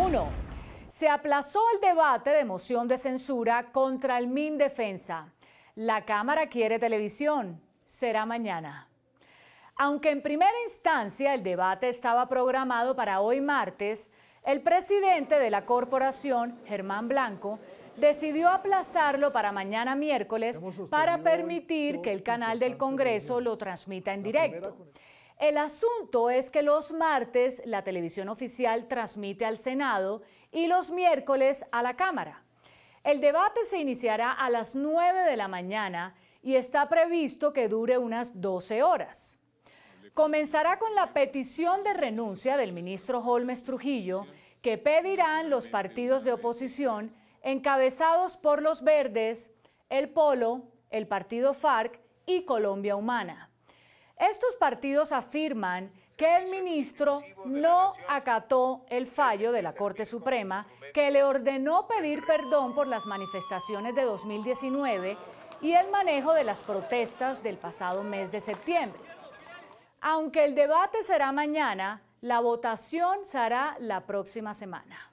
1. Se aplazó el debate de moción de censura contra el MIN Defensa. La Cámara quiere televisión. Será mañana. Aunque en primera instancia el debate estaba programado para hoy martes, el presidente de la corporación, Germán Blanco, decidió aplazarlo para mañana miércoles para permitir que el canal del Congreso lo transmita en directo. El asunto es que los martes la televisión oficial transmite al Senado y los miércoles a la Cámara. El debate se iniciará a las 9 de la mañana y está previsto que dure unas 12 horas. Comenzará con la petición de renuncia del ministro Holmes Trujillo, que pedirán los partidos de oposición encabezados por los verdes, el Polo, el partido FARC y Colombia Humana. Estos partidos afirman que el ministro no acató el fallo de la Corte Suprema este que le ordenó pedir perdón por las manifestaciones de 2019 y el manejo de las protestas del pasado mes de septiembre. Aunque el debate será mañana, la votación será la próxima semana.